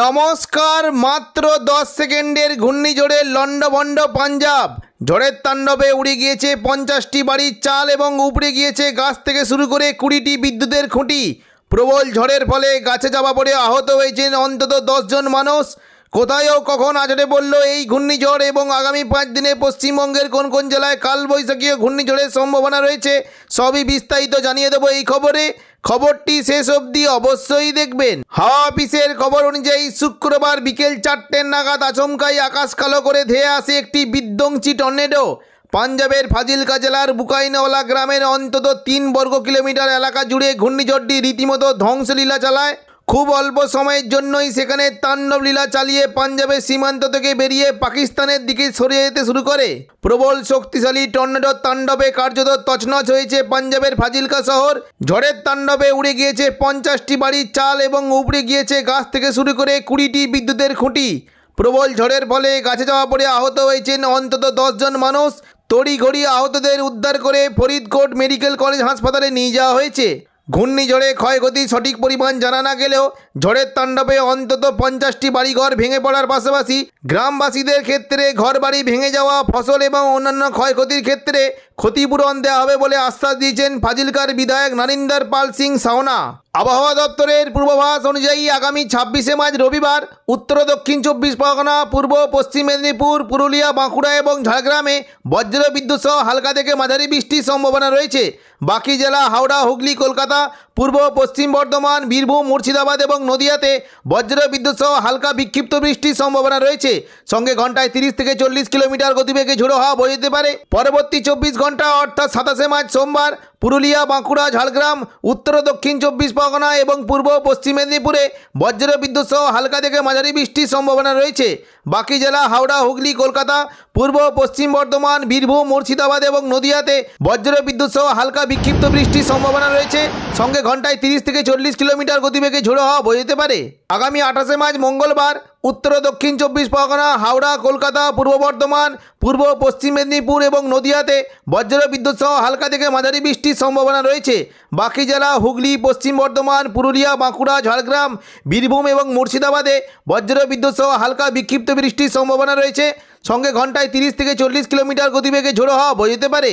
নমস্কার মাত্র দশ সেকেন্ডের ঘূর্ণিঝড়ে লণ্ডভণ্ড পাঞ্জাব ঝড়ের তাণ্ডবে উড়ে গিয়েছে পঞ্চাশটি বাড়ির চাল এবং উপড়ে গিয়েছে গাছ থেকে শুরু করে কুড়িটি বিদ্যুতের খুঁটি প্রবল ঝড়ের ফলে গাছে চাপা পড়ে আহত হয়েছেন অন্তত দশজন মানুষ কোথায়ও কখন আছড়ে বলল এই ঘূর্ণিঝড় এবং আগামী পাঁচ দিনে পশ্চিমবঙ্গের কোন কোন জেলায় কালবৈশাখীয় ঘূর্ণিঝড়ের সম্ভাবনা রয়েছে সবই বিস্তারিত জানিয়ে দেবো এই খবরে খবরটি শেষ অবধি অবশ্যই দেখবেন হাওয়া অফিসের খবর অনুযায়ী শুক্রবার বিকেল চারটে নাগাদ আচমকাই আকাশ কালো করে ধেয়ে আসে একটি বিধ্বংসী টর্নেডো পাঞ্জাবের ফাজিলকা জেলার বুকাইনওয়ালা গ্রামের অন্তত তিন বর্গ কিলোমিটার এলাকা জুড়ে ঘূর্ণিঝড়টি রীতিমতো ধ্বংসলীলা চালায় খুব অল্প সময়ের জন্যই সেখানে তাণ্ডব লীলা চালিয়ে পাঞ্জাবের সীমান্ত থেকে বেরিয়ে পাকিস্তানের দিকে সরে যেতে শুরু করে প্রবল শক্তিশালী টর্নেডোর তাণ্ডবে কার্যত তছনছ হয়েছে পাঞ্জাবের ফাজিলকা শহর ঝড়ের তাণ্ডবে উড়ে গিয়েছে পঞ্চাশটি বাড়ির চাল এবং উপড়ে গিয়েছে গাছ থেকে শুরু করে কুড়িটি বিদ্যুতের খুঁটি প্রবল ঝড়ের ফলে গাছে যাওয়া পড়ে আহত হয়েছেন অন্তত দশজন মানুষ তড়িঘড়ি আহতদের উদ্ধার করে ফরিদকোট মেডিকেল কলেজ হাসপাতালে নিয়ে যাওয়া হয়েছে ঘূর্ণিঝড়ে ক্ষয়ক্ষতি সঠিক পরিমাণ জানা না গেলেও ঝড়ের তাণ্ডবে অন্তত পঞ্চাশটি বাড়িঘর ভেঙে পড়ার পাশাপাশি গ্রামবাসীদের ক্ষেত্রে ঘরবাড়ি ভেঙে যাওয়া ফসল এবং অন্যান্য ক্ষয়ক্ষতির ক্ষেত্রে ক্ষতিপূরণ দেওয়া হবে বলে আশ্বাস দিয়েছেন ফাজিলকার বিধায়ক নারিন্দর পাল সিং সাওনা আবহাওয়া দপ্তরের পূর্বাভাস অনুযায়ী আগামী ছাব্বিশে মার্চ রবিবার উত্তর দক্ষিণ চব্বিশ পরগনা পূর্ব পশ্চিম মেদিনীপুর পুরুলিয়া বাঁকুড়া এবং ঝাড়গ্রামে বজ্র বিদ্যুৎ সহ হালকা থেকে মাঝারি বৃষ্টির সম্ভাবনা রয়েছে বাকি জেলা হাওড়া হুগলি কলকাতা পূর্ব পশ্চিম বর্ধমান বীরভূম মুর্শিদাবাদ এবং নদিয়াতে বজ্র বিদ্যুৎ সহ হালকা বিক্ষিপ্ত বৃষ্টির সম্ভাবনা রয়েছে সঙ্গে ঘন্টায় তিরিশ থেকে চল্লিশ কিলোমিটার গতিবেগে ঝোড়ো হওয়া বয়ে যেতে পারে পরবর্তী চব্বিশ ঘন্টা অর্থাৎ সাতাশে মার্চ সোমবার পুরুলিয়া বাঁকুড়া ঝাড়গ্রাম উত্তর দক্ষিণ চব্বিশ পরগনা এবং পূর্ব পশ্চিম মেদিনীপুরে বজ্র বিদ্যুৎ সহ হালকা থেকে মাঝারি বৃষ্টির সম্ভাবনা রয়েছে বাকি জেলা হাওড়া হুগলি কলকাতা পূর্ব পশ্চিম বর্ধমান বীরভূম মুর্শিদাবাদ এবং নদিয়াতে বজ্র বিদ্যুৎ সহ হালকা বিক্ষিপ্ত বৃষ্টির সম্ভাবনা রয়েছে সঙ্গে ঘন্টায় তিরিশ থেকে চল্লিশ কিলোমিটার গতিবেগে ঝোড়ো হওয়া বোঝাতে পারে আগামী আঠাশে মার্চ মঙ্গলবার উত্তর দক্ষিণ চব্বিশ পরগনা হাওড়া কলকাতা পূর্ব বর্ধমান পূর্ব পশ্চিম মেদিনীপুর এবং নদিয়াতে বজ্র বিদ্যুৎ সহ হালকা থেকে মাঝারি বৃষ্টির সম্ভাবনা রয়েছে বাকি জেলা হুগলি পশ্চিম বর্ধমান পুরুলিয়া বাঁকুড়া ঝাড়গ্রাম বীরভূম এবং মুর্শিদাবাদে বজ্র বিদ্যুৎ সহ হালকা বিক্ষিপ্ত বৃষ্টির সম্ভাবনা রয়েছে সঙ্গে ঘন্টায় তিরিশ থেকে চল্লিশ কিলোমিটার গতিবেগে ঝোড়ো হওয়া বোঝাতে পারে